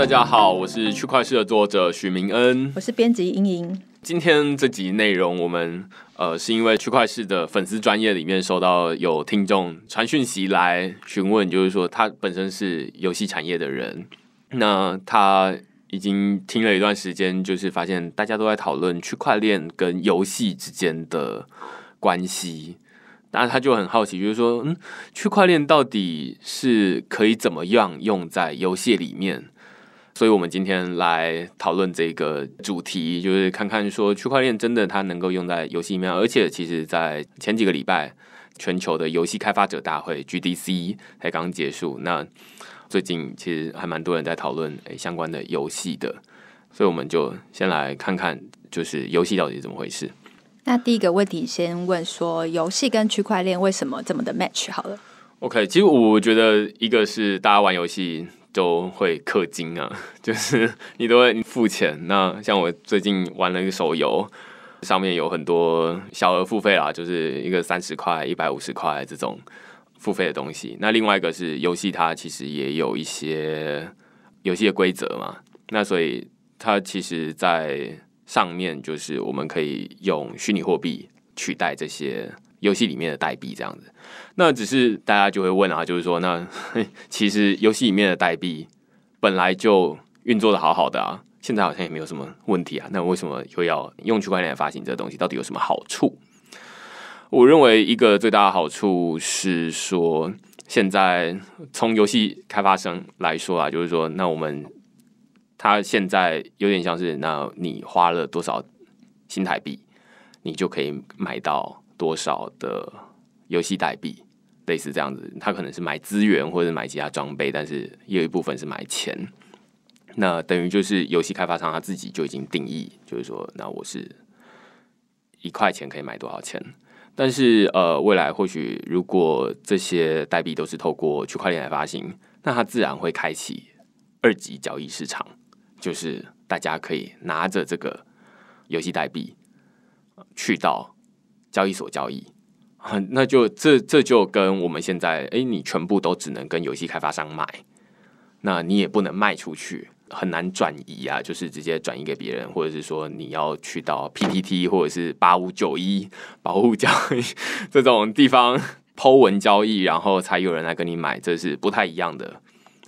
大家好，我是区块链的作者许明恩，我是编辑莹莹。今天这集内容，我们呃是因为区块链的粉丝专业里面收到有听众传讯息来询问，就是说他本身是游戏产业的人，那他已经听了一段时间，就是发现大家都在讨论区块链跟游戏之间的关系，那他就很好奇，就是说，嗯，区块链到底是可以怎么样用在游戏里面？所以，我们今天来讨论这个主题，就是看看说区块链真的它能够用在游戏里面。而且，其实在前几个礼拜，全球的游戏开发者大会 GDC 才刚结束。那最近其实还蛮多人在讨论诶相关的游戏的，所以我们就先来看看，就是游戏到底怎么回事。那第一个问题，先问说游戏跟区块链为什么这么的 match 好了。OK，其实我觉得一个是大家玩游戏。都会氪金啊，就是你都会付钱。那像我最近玩了一个手游，上面有很多小额付费啦，就是一个三十块、一百五十块这种付费的东西。那另外一个是游戏，它其实也有一些游戏的规则嘛。那所以它其实，在上面就是我们可以用虚拟货币取代这些。游戏里面的代币这样子，那只是大家就会问啊，就是说，那 其实游戏里面的代币本来就运作的好好的啊，现在好像也没有什么问题啊，那为什么又要用区块链发行这个东西？到底有什么好处？我认为一个最大的好处是说，现在从游戏开发商来说啊，就是说，那我们他现在有点像是，那你花了多少新台币，你就可以买到。多少的游戏代币，类似这样子，他可能是买资源或者买其他装备，但是也有一部分是买钱。那等于就是游戏开发商他自己就已经定义，就是说，那我是一块钱可以买多少钱。但是，呃，未来或许如果这些代币都是透过区块链来发行，那它自然会开启二级交易市场，就是大家可以拿着这个游戏代币去到。交易所交易，那就这这就跟我们现在哎，你全部都只能跟游戏开发商买，那你也不能卖出去，很难转移啊，就是直接转移给别人，或者是说你要去到 PPT 或者是八五九一保护交易这种地方抛文交易，然后才有人来跟你买，这是不太一样的。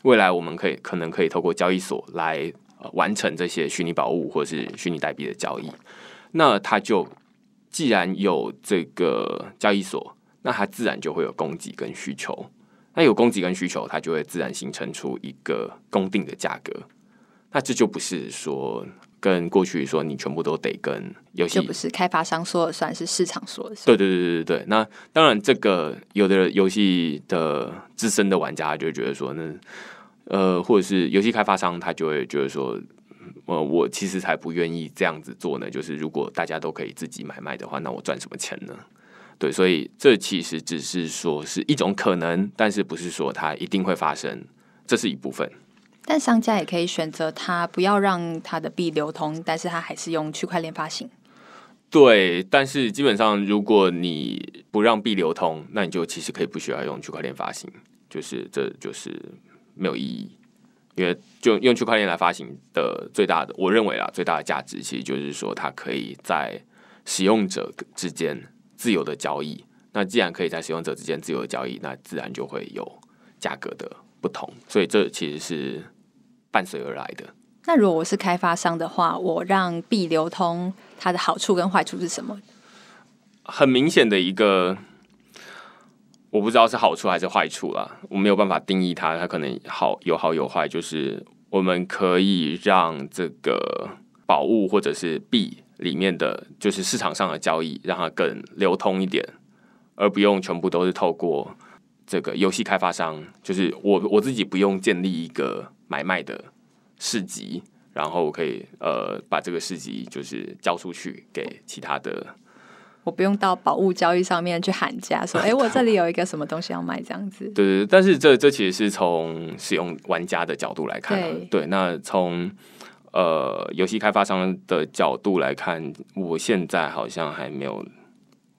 未来我们可以可能可以透过交易所来完成这些虚拟宝物或者是虚拟代币的交易，那它就。既然有这个交易所，那它自然就会有供给跟需求。那有供给跟需求，它就会自然形成出一个供定的价格。那这就不是说跟过去说你全部都得跟游戏，就不是开发商说了算是市场说算。对对对对对。那当然，这个有的游戏的资深的玩家就觉得说，那呃，或者是游戏开发商他就会觉得说。呃，我其实才不愿意这样子做呢。就是如果大家都可以自己买卖的话，那我赚什么钱呢？对，所以这其实只是说是一种可能，但是不是说它一定会发生，这是一部分。但商家也可以选择他不要让他的币流通，但是他还是用区块链发行。对，但是基本上如果你不让币流通，那你就其实可以不需要用区块链发行，就是这就是没有意义。因为就用区块链来发行的最大的，我认为啊，最大的价值其实就是说，它可以在使用者之间自由的交易。那既然可以在使用者之间自由的交易，那自然就会有价格的不同。所以这其实是伴随而来的。那如果我是开发商的话，我让币流通，它的好处跟坏处是什么？很明显的一个。我不知道是好处还是坏处啦，我没有办法定义它，它可能好有好有坏。就是我们可以让这个宝物或者是币里面的，就是市场上的交易让它更流通一点，而不用全部都是透过这个游戏开发商，就是我我自己不用建立一个买卖的市集，然后我可以呃把这个市集就是交出去给其他的。我不用到宝物交易上面去喊价，说：“哎，我这里有一个什么东西要卖，这样子。”对对但是这这其实是从使用玩家的角度来看对。那从呃游戏开发商的角度来看，我现在好像还没有，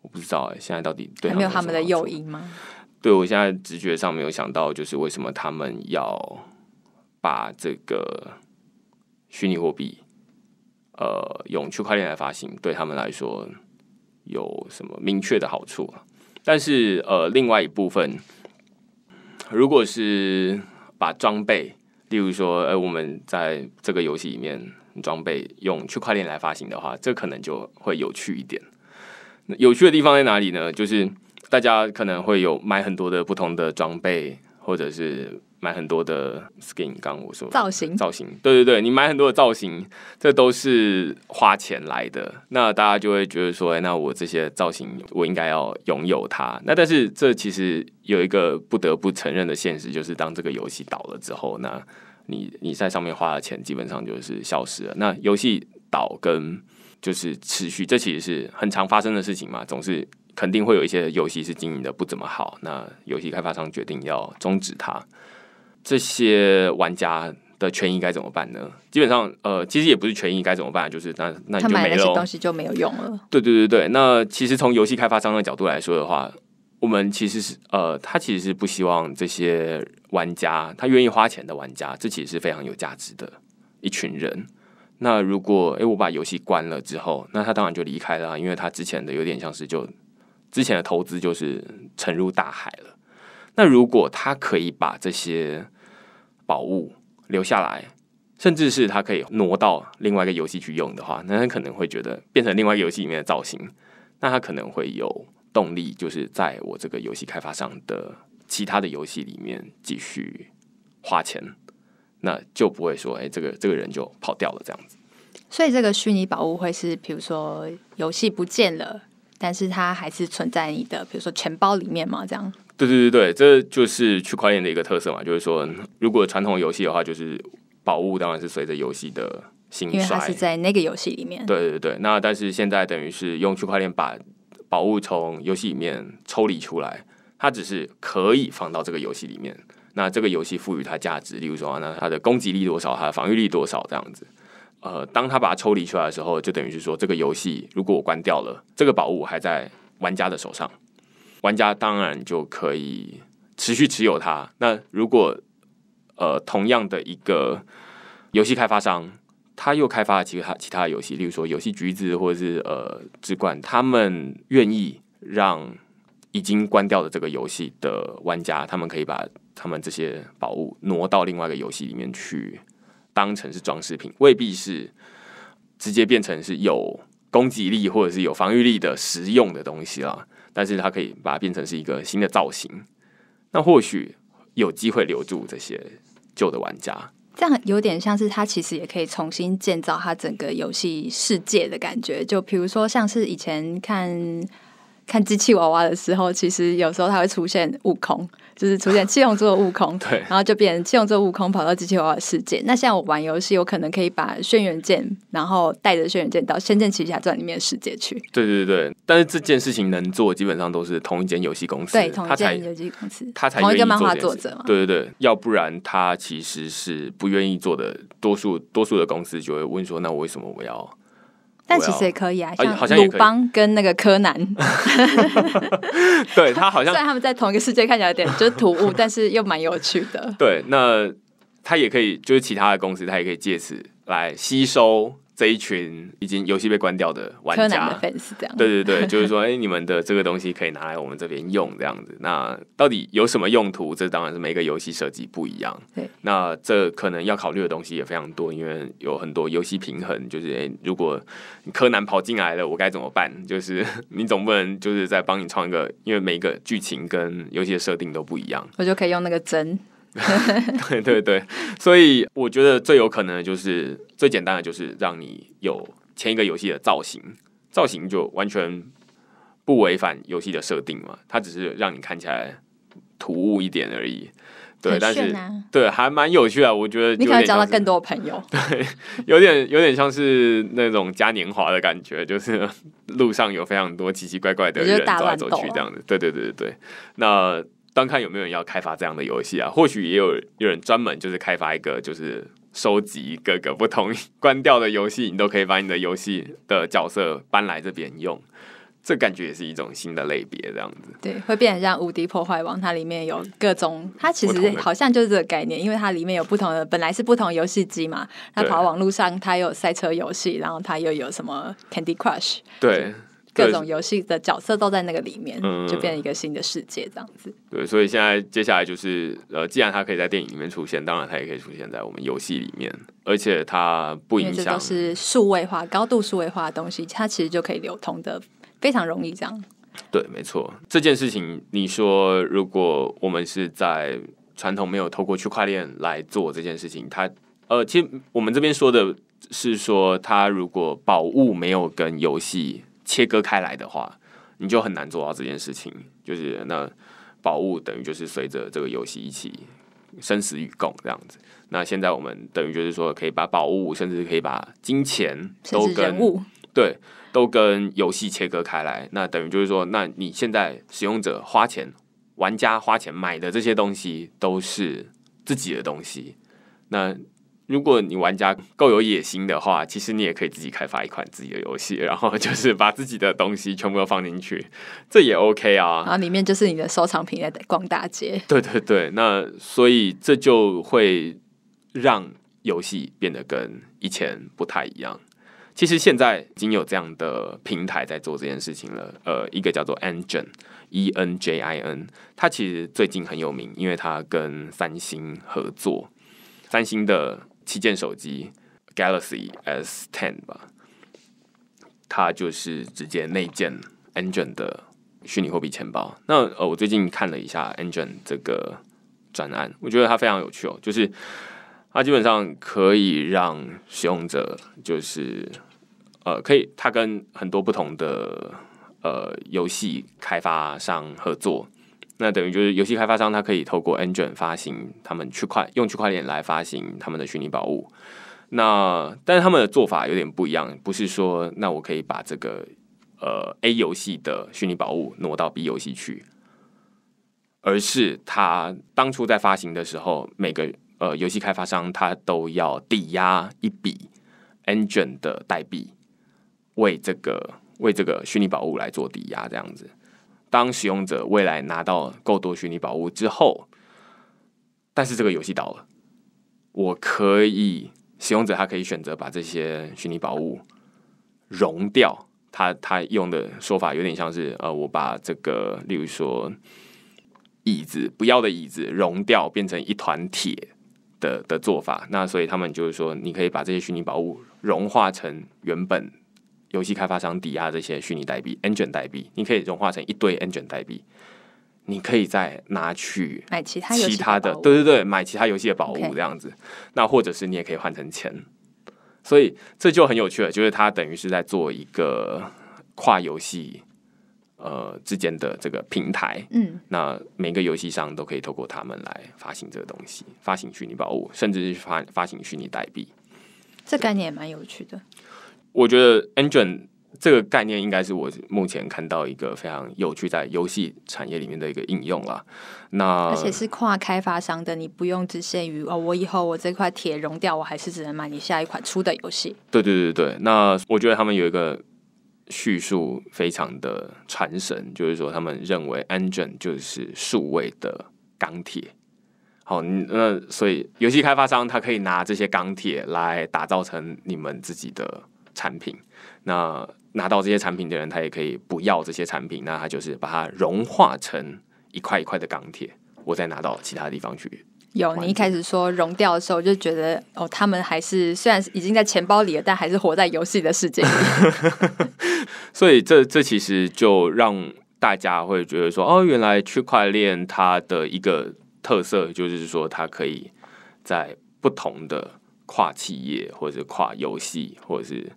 我不知道现在到底还没有他们的诱因吗？对，我现在直觉上没有想到，就是为什么他们要把这个虚拟货币，呃，用区块链来发行，对他们来说。有什么明确的好处啊？但是呃，另外一部分，如果是把装备，例如说呃，我们在这个游戏里面装备用区块链来发行的话，这可能就会有趣一点。有趣的地方在哪里呢？就是大家可能会有买很多的不同的装备，或者是。买很多的 skin，刚我说造型，造型，对对对，你买很多的造型，这都是花钱来的。那大家就会觉得说，哎，那我这些造型，我应该要拥有它。那但是这其实有一个不得不承认的现实，就是当这个游戏倒了之后，那你你在上面花的钱基本上就是消失了。那游戏倒跟就是持续，这其实是很常发生的事情嘛，总是肯定会有一些游戏是经营的不怎么好，那游戏开发商决定要终止它。这些玩家的权益该怎么办呢？基本上，呃，其实也不是权益该怎么办，就是那那你就没了。东西就没有用了。对对对对，那其实从游戏开发商的角度来说的话，我们其实是呃，他其实是不希望这些玩家，他愿意花钱的玩家，这其实是非常有价值的。一群人，那如果哎我把游戏关了之后，那他当然就离开了，因为他之前的有点像是就之前的投资就是沉入大海了。那如果他可以把这些宝物留下来，甚至是他可以挪到另外一个游戏去用的话，那他可能会觉得变成另外一个游戏里面的造型，那他可能会有动力，就是在我这个游戏开发商的其他的游戏里面继续花钱，那就不会说，哎，这个这个人就跑掉了这样子。所以，这个虚拟宝物会是，比如说游戏不见了，但是它还是存在你的，比如说钱包里面吗？这样？对对对对，这就是区块链的一个特色嘛，就是说，如果传统游戏的话，就是宝物当然是随着游戏的兴衰是在那个游戏里面。对对对，那但是现在等于是用区块链把宝物从游戏里面抽离出来，它只是可以放到这个游戏里面。那这个游戏赋予它价值，例如说，那它的攻击力多少，它的防御力多少这样子。呃，当他把它抽离出来的时候，就等于是说，这个游戏如果我关掉了，这个宝物还在玩家的手上。玩家当然就可以持续持有它。那如果呃同样的一个游戏开发商，他又开发了其他其他游戏，例如说游戏橘子或者是呃之冠，他们愿意让已经关掉的这个游戏的玩家，他们可以把他们这些宝物挪到另外一个游戏里面去，当成是装饰品，未必是直接变成是有攻击力或者是有防御力的实用的东西了。但是它可以把它变成是一个新的造型，那或许有机会留住这些旧的玩家。这样有点像是他其实也可以重新建造他整个游戏世界的感觉，就比如说像是以前看。看机器娃娃的时候，其实有时候它会出现悟空，就是出现 七龙珠的悟空，对，然后就变成七龙珠悟空跑到机器娃娃世界。那像我玩游戏，有可能可以把轩辕剑，然后带着轩辕剑到《仙剑奇侠传》里面世界去。对对对，但是这件事情能做，基本上都是同一间游戏公司，对，同一间游戏公司，他才同一个漫画作者嘛。对对对，要不然他其实是不愿意做的。多数多数的公司就会问说：“那为什么我要？”但其实也可以啊，像鲁邦跟那个柯南，对他好像 虽然他们在同一个世界，看起来有点就是突兀，但是又蛮有趣的。对，那他也可以，就是其他的公司，他也可以借此来吸收。这一群已经游戏被关掉的玩家，粉丝这样，对对对，就是说，哎，你们的这个东西可以拿来我们这边用这样子。那到底有什么用途？这当然是每个游戏设计不一样。对，那这可能要考虑的东西也非常多，因为有很多游戏平衡，就是哎，如果柯南跑进来了，我该怎么办？就是 你总不能就是在帮你创一个，因为每一个剧情跟游戏的设定都不一样，我就可以用那个针。对对对，所以我觉得最有可能的就是最简单的，就是让你有签一个游戏的造型，造型就完全不违反游戏的设定嘛，它只是让你看起来突兀一点而已。对，但是对还蛮有趣的，我觉得你可能交到更多朋友。对，有点有点像是那种嘉年华的感觉，就是路上有非常多奇奇怪怪的人走来走去这样子。对对对对对，那。当看有没有人要开发这样的游戏啊？或许也有有人专门就是开发一个，就是收集各个不同关掉的游戏，你都可以把你的游戏的角色搬来这边用。这感觉也是一种新的类别，这样子。对，会变成像《无敌破坏王》，它里面有各种，它其实好像就是这个概念，因为它里面有不同的，本来是不同游戏机嘛。它跑网络上，它有赛车游戏，然后它又有什么 Candy Crush？对。各种游戏的角色都在那个里面，就变成一个新的世界这样子。对，所以现在接下来就是，呃，既然他可以在电影里面出现，当然他也可以出现在我们游戏里面，而且它不影响，是数位化、高度数位化的东西，它其实就可以流通的非常容易这样。对，没错，这件事情你说，如果我们是在传统没有透过区块链来做这件事情，它，呃，其实我们这边说的是说，它如果宝物没有跟游戏。切割开来的话，你就很难做到这件事情。就是那宝物等于就是随着这个游戏一起生死与共这样子。那现在我们等于就是说，可以把宝物，甚至可以把金钱都跟对，都跟游戏切割开来。那等于就是说，那你现在使用者花钱，玩家花钱买的这些东西都是自己的东西。那如果你玩家够有野心的话，其实你也可以自己开发一款自己的游戏，然后就是把自己的东西全部都放进去，这也 OK 啊。然后里面就是你的收藏品在逛大街。对对对，那所以这就会让游戏变得跟以前不太一样。其实现在已经有这样的平台在做这件事情了，呃，一个叫做 Engine E N J I N，它其实最近很有名，因为它跟三星合作，三星的。旗舰手机 Galaxy S10 吧，它就是直接内建 Engine 的虚拟货币钱包。那呃，我最近看了一下 Engine 这个专案，我觉得它非常有趣哦。就是它基本上可以让使用者，就是呃，可以它跟很多不同的呃游戏开发商合作。那等于就是游戏开发商，他可以透过 Engine 发行他们区块用区块链来发行他们的虚拟宝物。那但是他们的做法有点不一样，不是说那我可以把这个呃 A 游戏的虚拟宝物挪到 B 游戏去，而是他当初在发行的时候，每个呃游戏开发商他都要抵押一笔 Engine 的代币，为这个为这个虚拟宝物来做抵押，这样子。当使用者未来拿到够多虚拟宝物之后，但是这个游戏倒了，我可以使用者他可以选择把这些虚拟宝物融掉。他他用的说法有点像是，呃，我把这个，例如说椅子不要的椅子融掉，变成一团铁的的做法。那所以他们就是说，你可以把这些虚拟宝物融化成原本。游戏开发商抵押这些虚拟代币、N 元代币，你可以融化成一堆 N 元代币，你可以再拿去买其他其他的，对对对，买其他游戏的宝物这样子。那或者是你也可以换成钱，所以这就很有趣了，就是它等于是在做一个跨游戏呃之间的这个平台。嗯，那每个游戏商都可以透过他们来发行这个东西，发行虚拟宝物，甚至是发发行虚拟代币。这概念也蛮有趣的。我觉得 engine 这个概念应该是我目前看到一个非常有趣在游戏产业里面的一个应用了。那而且是跨开发商的，你不用只限于哦，我以后我这块铁融掉，我还是只能买你下一款出的游戏。对对对对，那我觉得他们有一个叙述非常的传神，就是说他们认为 engine 就是数位的钢铁。好，那所以游戏开发商他可以拿这些钢铁来打造成你们自己的。产品，那拿到这些产品的人，他也可以不要这些产品，那他就是把它融化成一块一块的钢铁，我再拿到其他地方去。有你一开始说融掉的时候，就觉得哦，他们还是虽然已经在钱包里了，但还是活在游戏的世界里。所以这这其实就让大家会觉得说，哦，原来区块链它的一个特色就是说，它可以在不同的。跨企业，或者是跨游戏，或者是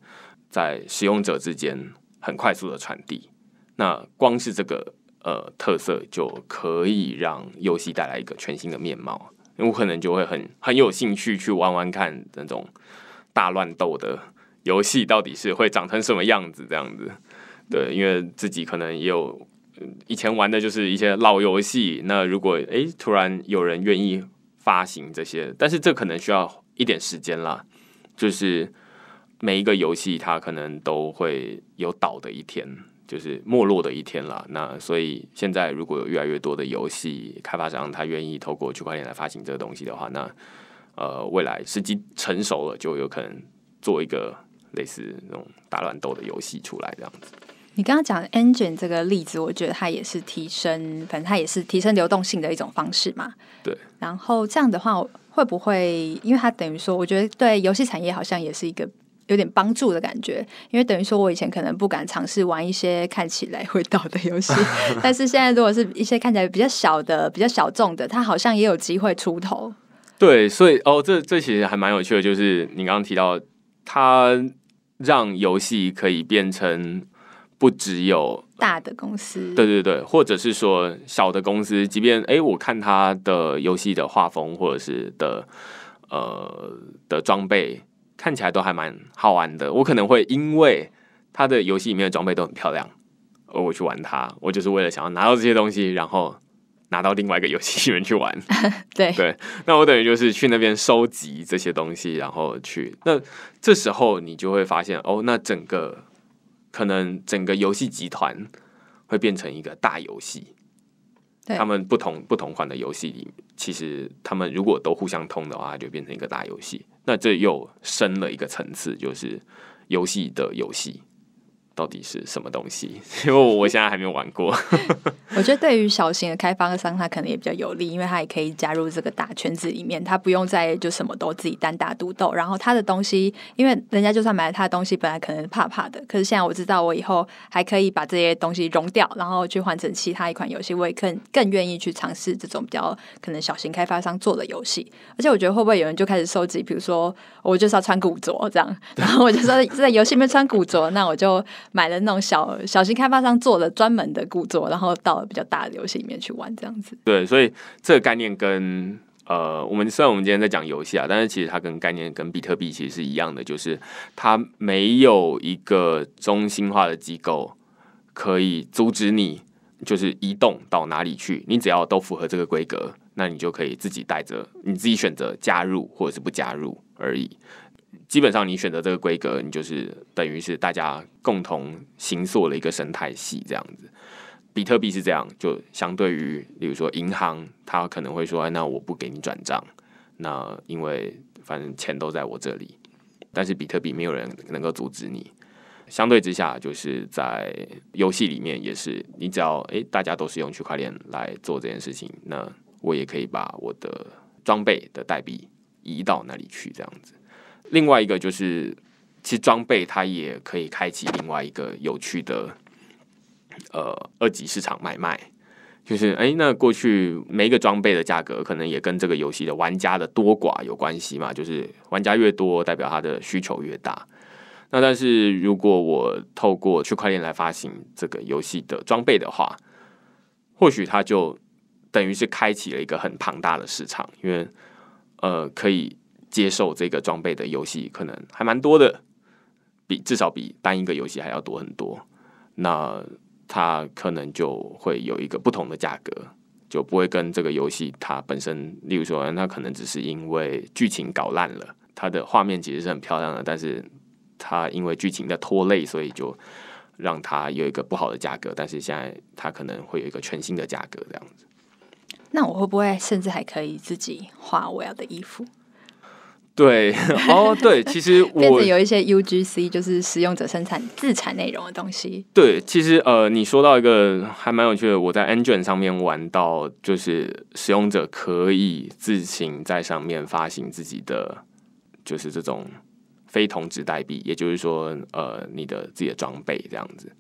在使用者之间很快速的传递。那光是这个呃特色就可以让游戏带来一个全新的面貌。我可能就会很很有兴趣去玩玩看，那种大乱斗的游戏到底是会长成什么样子？这样子，对，因为自己可能也有以前玩的就是一些老游戏。那如果哎突然有人愿意发行这些，但是这可能需要。一点时间啦，就是每一个游戏它可能都会有倒的一天，就是没落的一天啦。那所以现在如果有越来越多的游戏开发商他愿意透过区块链来发行这个东西的话，那呃未来时机成熟了，就有可能做一个类似那种大乱斗的游戏出来这样子。你刚刚讲的 engine 这个例子，我觉得它也是提升，反正它也是提升流动性的一种方式嘛。对。然后这样的话，会不会因为它等于说，我觉得对游戏产业好像也是一个有点帮助的感觉。因为等于说，我以前可能不敢尝试玩一些看起来会倒的游戏，但是现在如果是一些看起来比较小的、比较小众的，它好像也有机会出头。对，所以哦，这这其实还蛮有趣的，就是你刚刚提到，它让游戏可以变成。不只有大的公司，对对对，或者是说小的公司，即便哎，我看他的游戏的画风或者是的呃的装备看起来都还蛮好玩的，我可能会因为他的游戏里面的装备都很漂亮，而我去玩它，我就是为了想要拿到这些东西，然后拿到另外一个游戏里面去玩。对对，那我等于就是去那边收集这些东西，然后去那这时候你就会发现哦，那整个。可能整个游戏集团会变成一个大游戏，他们不同不同款的游戏里，其实他们如果都互相通的话，就变成一个大游戏。那这又升了一个层次，就是游戏的游戏。到底是什么东西？因为我我现在还没有玩过。我觉得对于小型的开发商，他可能也比较有利，因为他也可以加入这个大圈子里面，他不用再就什么都自己单打独斗。然后他的东西，因为人家就算买了他的东西，本来可能怕怕的，可是现在我知道，我以后还可以把这些东西融掉，然后去换成其他一款游戏，我也更更愿意去尝试这种比较可能小型开发商做的游戏。而且我觉得会不会有人就开始收集，比如说我就是要穿古着这样，然后我就说在游戏里面穿古着，那我就。买了那种小小型开发商做的专门的故作，然后到比较大的游戏里面去玩这样子。对，所以这个概念跟呃，我们虽然我们今天在讲游戏啊，但是其实它跟概念跟比特币其实是一样的，就是它没有一个中心化的机构可以阻止你，就是移动到哪里去，你只要都符合这个规格，那你就可以自己带着你自己选择加入或者是不加入而已。基本上，你选择这个规格，你就是等于是大家共同行塑了一个生态系这样子。比特币是这样，就相对于，比如说银行，它可能会说：“哎，那我不给你转账，那因为反正钱都在我这里。”但是比特币没有人能够阻止你。相对之下，就是在游戏里面也是，你只要哎，大家都是用区块链来做这件事情，那我也可以把我的装备的代币移到那里去这样子。另外一个就是，其实装备它也可以开启另外一个有趣的，呃，二级市场买卖。就是，哎，那过去每一个装备的价格可能也跟这个游戏的玩家的多寡有关系嘛？就是玩家越多，代表它的需求越大。那但是如果我透过区块链来发行这个游戏的装备的话，或许它就等于是开启了一个很庞大的市场，因为呃，可以。接受这个装备的游戏可能还蛮多的，比至少比单一个游戏还要多很多。那它可能就会有一个不同的价格，就不会跟这个游戏它本身，例如说，它可能只是因为剧情搞烂了，它的画面其实是很漂亮的，但是它因为剧情在拖累，所以就让它有一个不好的价格。但是现在它可能会有一个全新的价格，这样子。那我会不会甚至还可以自己画我要的衣服？对，哦，对，其实 变得有一些 UGC，就是使用者生产自产内容的东西。对，其实呃，你说到一个还蛮有趣的，我在 Engine 上面玩到，就是使用者可以自行在上面发行自己的，就是这种非同质代币，也就是说，呃，你的自己的装备这样子，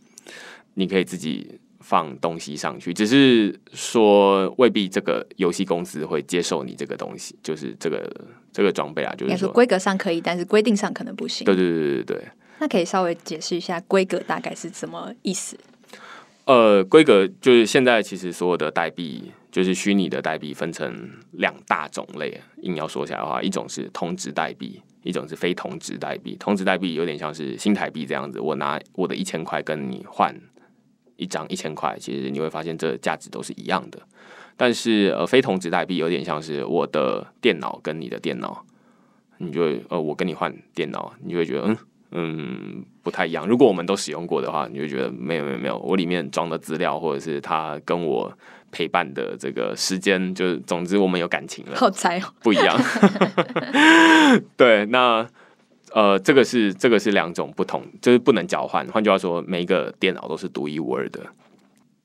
你可以自己放东西上去，只是说未必这个游戏公司会接受你这个东西，就是这个。这个装备啊，就是说规格上可以，但是规定上可能不行。对对对对对。那可以稍微解释一下规格大概是什么意思？呃，规格就是现在其实所有的代币，就是虚拟的代币，分成两大种类。硬要说起来的话，一种是同值代币，一种是非同值代币。同值代币有点像是新台币这样子，我拿我的一千块跟你换一张一千块，其实你会发现这价值都是一样的。但是呃，非同质代币有点像是我的电脑跟你的电脑，你就会呃，我跟你换电脑，你就会觉得嗯嗯不太一样。如果我们都使用过的话，你就觉得没有没有没有，我里面装的资料或者是它跟我陪伴的这个时间，就总之我们有感情了，好猜哦，不一样。对，那呃，这个是这个是两种不同，就是不能交换。换句话说，每一个电脑都是独一无二的，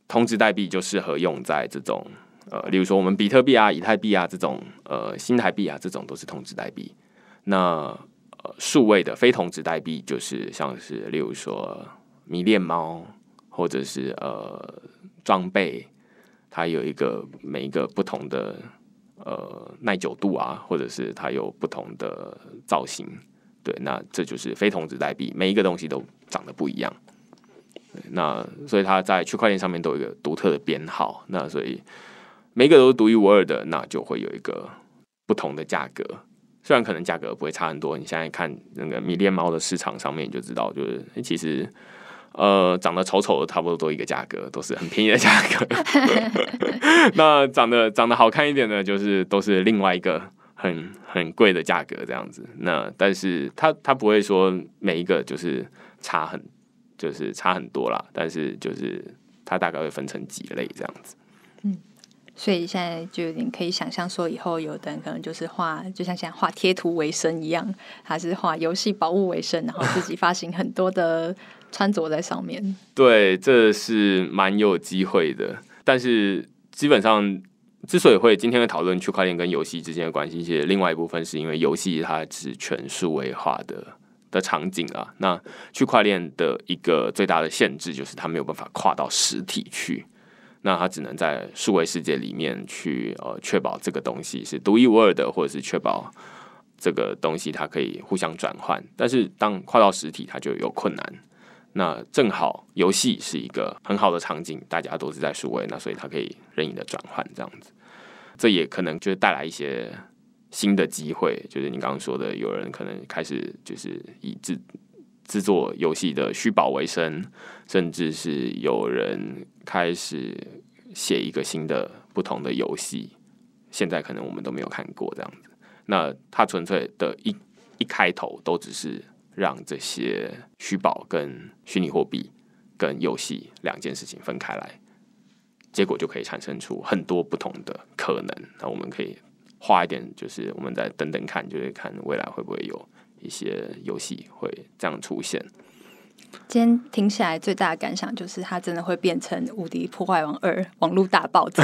同质代币就适合用在这种。呃，例如说我们比特币啊、以太币啊这种，呃，新台币啊这种都是同质代币。那呃，数位的非同质代币就是像是例如说迷恋猫，或者是呃装备，它有一个每一个不同的呃耐久度啊，或者是它有不同的造型。对，那这就是非同质代币，每一个东西都长得不一样。那所以它在区块链上面都有一个独特的编号。那所以。每一个都是独一无二的，那就会有一个不同的价格。虽然可能价格不会差很多，你现在看那个迷恋猫的市场上面，就知道就是其实呃长得丑丑的差不多都一个价格，都是很便宜的价格。那长得长得好看一点的，就是都是另外一个很很贵的价格这样子。那但是它它不会说每一个就是差很就是差很多啦，但是就是它大概会分成几类这样子。所以现在就，你可以想象说，以后有的人可能就是画，就像现在画贴图为生一样，还是画游戏宝物为生，然后自己发行很多的穿着在上面。对，这是蛮有机会的。但是基本上，之所以会今天的讨论区块链跟游戏之间的关系，其实另外一部分是因为游戏它是全数位化的的场景啊。那区块链的一个最大的限制就是它没有办法跨到实体去。那他只能在数位世界里面去呃确保这个东西是独一无二的，或者是确保这个东西它可以互相转换。但是当跨到实体，它就有困难。那正好游戏是一个很好的场景，大家都是在数位，那所以它可以任意的转换这样子。这也可能就带来一些新的机会，就是你刚刚说的，有人可能开始就是以自。制作游戏的虚宝为生，甚至是有人开始写一个新的不同的游戏，现在可能我们都没有看过这样子。那它纯粹的一一开头都只是让这些虚宝跟虚拟货币跟游戏两件事情分开来，结果就可以产生出很多不同的可能。那我们可以画一点，就是我们再等等看，就是看未来会不会有。一些游戏会这样出现。今天听起来最大的感想就是，它真的会变成《无敌破坏王二》网络大爆炸。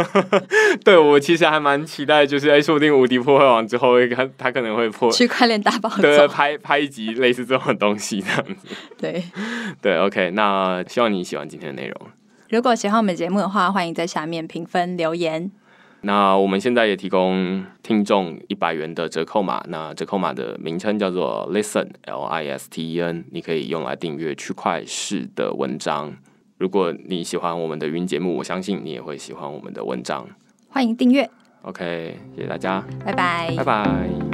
对我其实还蛮期待，就是哎，说不定《无敌破坏王》之后，它它可能会破区块链大爆炸，拍拍一集类似这种东西这样子。对 对，OK，那希望你喜欢今天的内容。如果喜欢我们节目的话，欢迎在下面评分留言。那我们现在也提供听众一百元的折扣码，那折扣码的名称叫做 Listen L I S T E N，你可以用来订阅区块式的文章。如果你喜欢我们的语音节目，我相信你也会喜欢我们的文章，欢迎订阅。OK，谢谢大家，拜拜，拜拜。